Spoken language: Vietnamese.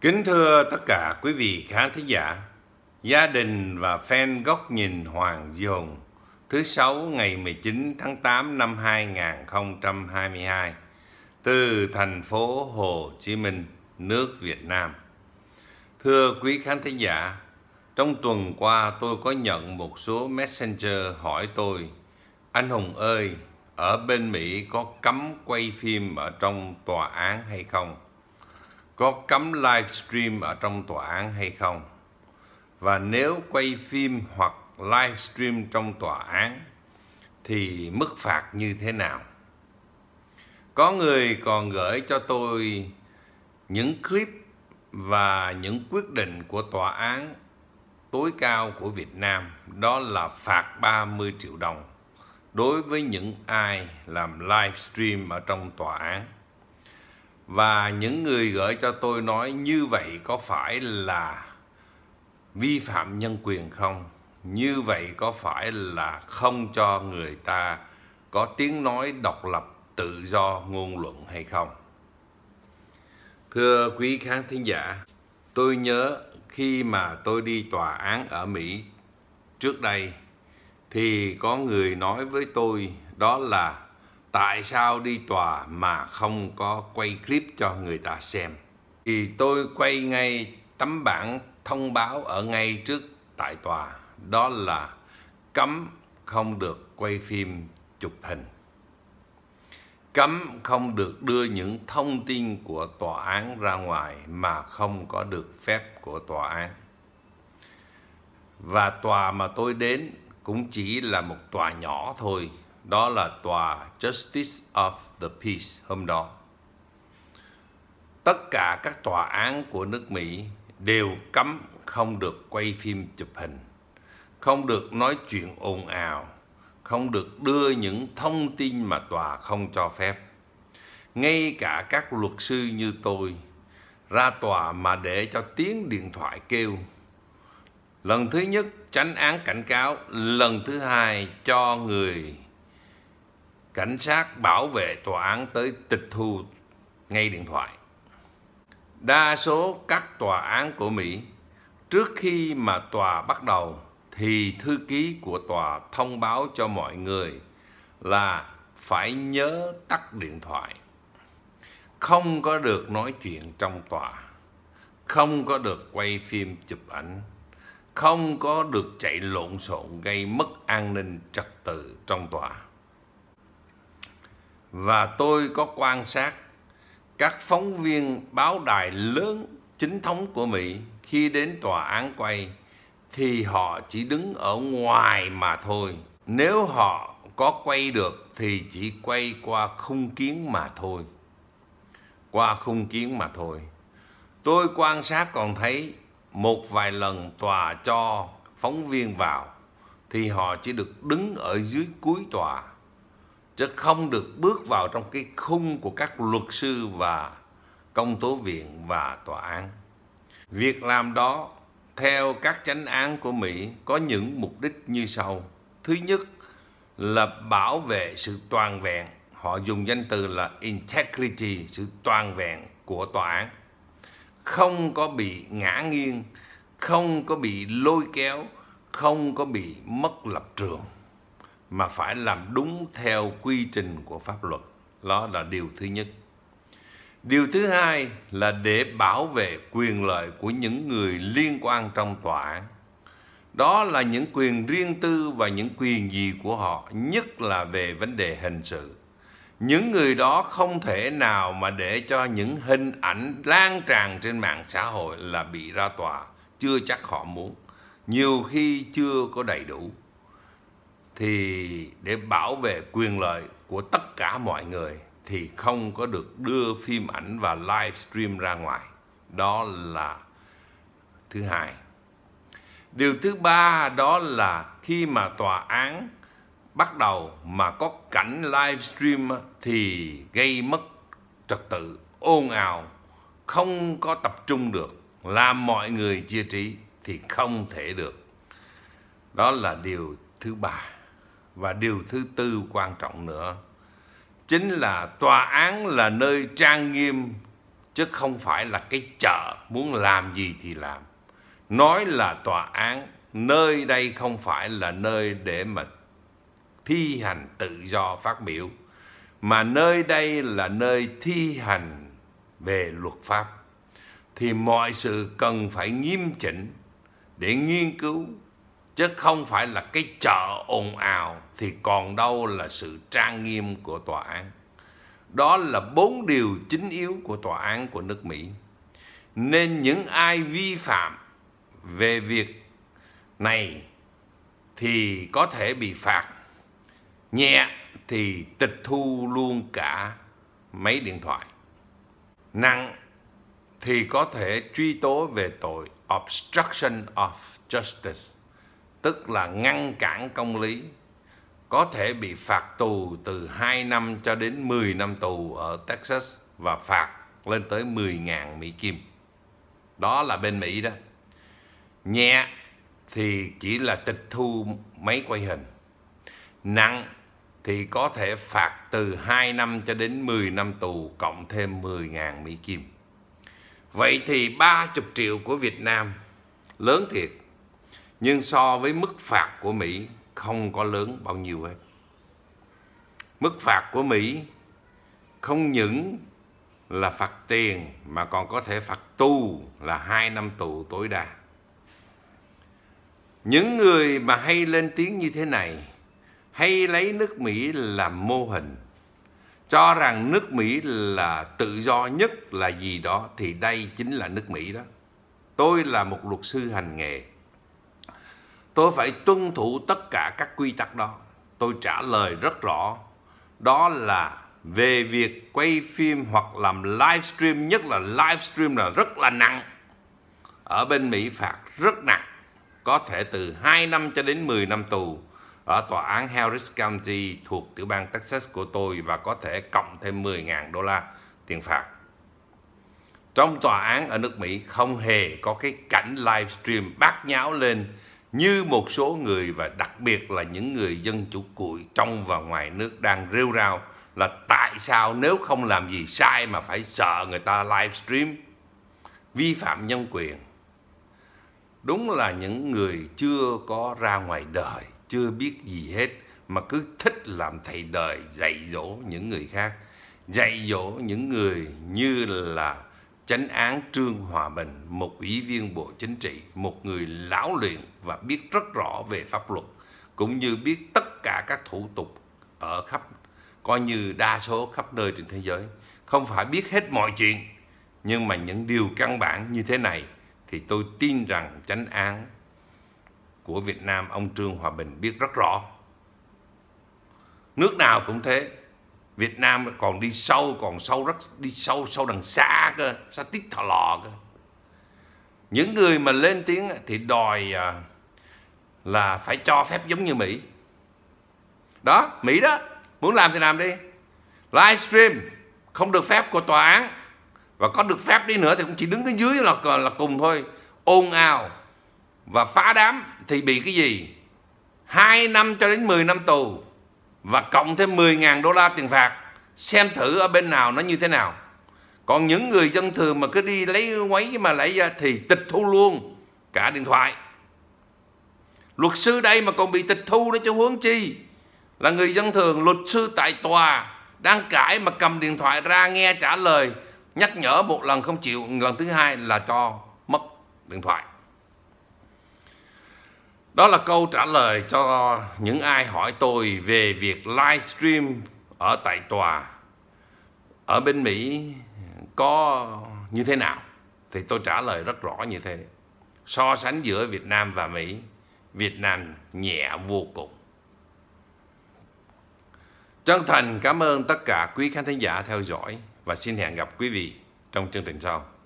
Kính thưa tất cả quý vị khán thính giả, gia đình và fan góc nhìn Hoàng Hùng thứ Sáu ngày 19 tháng 8 năm 2022 từ thành phố Hồ Chí Minh, nước Việt Nam. Thưa quý khán thính giả, trong tuần qua tôi có nhận một số messenger hỏi tôi Anh Hùng ơi, ở bên Mỹ có cấm quay phim ở trong tòa án hay không? có cấm livestream ở trong tòa án hay không và nếu quay phim hoặc livestream trong tòa án thì mức phạt như thế nào có người còn gửi cho tôi những clip và những quyết định của tòa án tối cao của Việt Nam đó là phạt 30 triệu đồng đối với những ai làm livestream ở trong tòa án và những người gửi cho tôi nói như vậy có phải là vi phạm nhân quyền không như vậy có phải là không cho người ta có tiếng nói độc lập tự do ngôn luận hay không thưa quý khán thính giả tôi nhớ khi mà tôi đi tòa án ở mỹ trước đây thì có người nói với tôi đó là tại sao đi tòa mà không có quay clip cho người ta xem thì tôi quay ngay tấm bảng thông báo ở ngay trước tại tòa đó là cấm không được quay phim chụp hình cấm không được đưa những thông tin của tòa án ra ngoài mà không có được phép của tòa án và tòa mà tôi đến cũng chỉ là một tòa nhỏ thôi đó là tòa Justice of the Peace hôm đó. Tất cả các tòa án của nước Mỹ đều cấm không được quay phim chụp hình, không được nói chuyện ồn ào, không được đưa những thông tin mà tòa không cho phép. Ngay cả các luật sư như tôi ra tòa mà để cho tiếng điện thoại kêu. Lần thứ nhất tránh án cảnh cáo, lần thứ hai cho người Cảnh sát bảo vệ tòa án tới tịch thu ngay điện thoại. Đa số các tòa án của Mỹ trước khi mà tòa bắt đầu thì thư ký của tòa thông báo cho mọi người là phải nhớ tắt điện thoại. Không có được nói chuyện trong tòa. Không có được quay phim chụp ảnh. Không có được chạy lộn xộn gây mất an ninh trật tự trong tòa và tôi có quan sát các phóng viên báo đài lớn chính thống của Mỹ khi đến tòa án quay thì họ chỉ đứng ở ngoài mà thôi. Nếu họ có quay được thì chỉ quay qua khung kiến mà thôi. Qua khung kiến mà thôi. Tôi quan sát còn thấy một vài lần tòa cho phóng viên vào thì họ chỉ được đứng ở dưới cuối tòa chứ không được bước vào trong cái khung của các luật sư và công tố viện và tòa án. Việc làm đó theo các chánh án của Mỹ có những mục đích như sau. Thứ nhất là bảo vệ sự toàn vẹn, họ dùng danh từ là integrity, sự toàn vẹn của tòa án. Không có bị ngã nghiêng, không có bị lôi kéo, không có bị mất lập trường mà phải làm đúng theo quy trình của pháp luật đó là điều thứ nhất điều thứ hai là để bảo vệ quyền lợi của những người liên quan trong tòa án đó là những quyền riêng tư và những quyền gì của họ nhất là về vấn đề hình sự những người đó không thể nào mà để cho những hình ảnh lan tràn trên mạng xã hội là bị ra tòa chưa chắc họ muốn nhiều khi chưa có đầy đủ thì để bảo vệ quyền lợi của tất cả mọi người thì không có được đưa phim ảnh và livestream ra ngoài. Đó là thứ hai. Điều thứ ba đó là khi mà tòa án bắt đầu mà có cảnh livestream thì gây mất trật tự, ồn ào, không có tập trung được, làm mọi người chia trí thì không thể được. Đó là điều thứ ba. Và điều thứ tư quan trọng nữa Chính là tòa án là nơi trang nghiêm Chứ không phải là cái chợ muốn làm gì thì làm Nói là tòa án Nơi đây không phải là nơi để mà thi hành tự do phát biểu Mà nơi đây là nơi thi hành về luật pháp Thì mọi sự cần phải nghiêm chỉnh để nghiên cứu chứ không phải là cái chợ ồn ào thì còn đâu là sự trang nghiêm của tòa án đó là bốn điều chính yếu của tòa án của nước mỹ nên những ai vi phạm về việc này thì có thể bị phạt nhẹ thì tịch thu luôn cả máy điện thoại nặng thì có thể truy tố về tội obstruction of justice tức là ngăn cản công lý có thể bị phạt tù từ 2 năm cho đến 10 năm tù ở Texas và phạt lên tới 10.000 Mỹ Kim. Đó là bên Mỹ đó. Nhẹ thì chỉ là tịch thu máy quay hình. Nặng thì có thể phạt từ 2 năm cho đến 10 năm tù cộng thêm 10.000 Mỹ Kim. Vậy thì 30 triệu của Việt Nam lớn thiệt nhưng so với mức phạt của Mỹ không có lớn bao nhiêu hết. Mức phạt của Mỹ không những là phạt tiền mà còn có thể phạt tu là 2 năm tù tối đa. Những người mà hay lên tiếng như thế này hay lấy nước Mỹ làm mô hình cho rằng nước Mỹ là tự do nhất là gì đó thì đây chính là nước Mỹ đó. Tôi là một luật sư hành nghề tôi phải tuân thủ tất cả các quy tắc đó tôi trả lời rất rõ đó là về việc quay phim hoặc làm livestream nhất là livestream là rất là nặng ở bên Mỹ phạt rất nặng có thể từ 2 năm cho đến 10 năm tù ở tòa án Harris County thuộc tiểu bang Texas của tôi và có thể cộng thêm 10.000 đô la tiền phạt. Trong tòa án ở nước Mỹ không hề có cái cảnh livestream bát nháo lên như một số người và đặc biệt là những người dân chủ cụi trong và ngoài nước đang rêu rao là tại sao nếu không làm gì sai mà phải sợ người ta livestream vi phạm nhân quyền đúng là những người chưa có ra ngoài đời chưa biết gì hết mà cứ thích làm thầy đời dạy dỗ những người khác dạy dỗ những người như là chánh án Trương Hòa Bình, một ủy viên Bộ Chính trị, một người lão luyện và biết rất rõ về pháp luật, cũng như biết tất cả các thủ tục ở khắp, coi như đa số khắp nơi trên thế giới. Không phải biết hết mọi chuyện, nhưng mà những điều căn bản như thế này thì tôi tin rằng chánh án của Việt Nam ông Trương Hòa Bình biết rất rõ. Nước nào cũng thế, Việt Nam còn đi sâu còn sâu rất đi sâu sâu đằng xa cơ xa tít thò lò cơ những người mà lên tiếng thì đòi à, là phải cho phép giống như Mỹ đó Mỹ đó muốn làm thì làm đi livestream không được phép của tòa án và có được phép đi nữa thì cũng chỉ đứng cái dưới là là cùng thôi ồn ào và phá đám thì bị cái gì 2 năm cho đến 10 năm tù và cộng thêm 10.000 đô la tiền phạt xem thử ở bên nào nó như thế nào còn những người dân thường mà cứ đi lấy quấy mà lấy ra thì tịch thu luôn cả điện thoại luật sư đây mà còn bị tịch thu nữa cho hướng chi là người dân thường luật sư tại tòa đang cãi mà cầm điện thoại ra nghe trả lời nhắc nhở một lần không chịu lần thứ hai là cho mất điện thoại đó là câu trả lời cho những ai hỏi tôi về việc livestream ở tại tòa ở bên Mỹ có như thế nào. Thì tôi trả lời rất rõ như thế. So sánh giữa Việt Nam và Mỹ, Việt Nam nhẹ vô cùng. Chân thành cảm ơn tất cả quý khán thính giả theo dõi và xin hẹn gặp quý vị trong chương trình sau.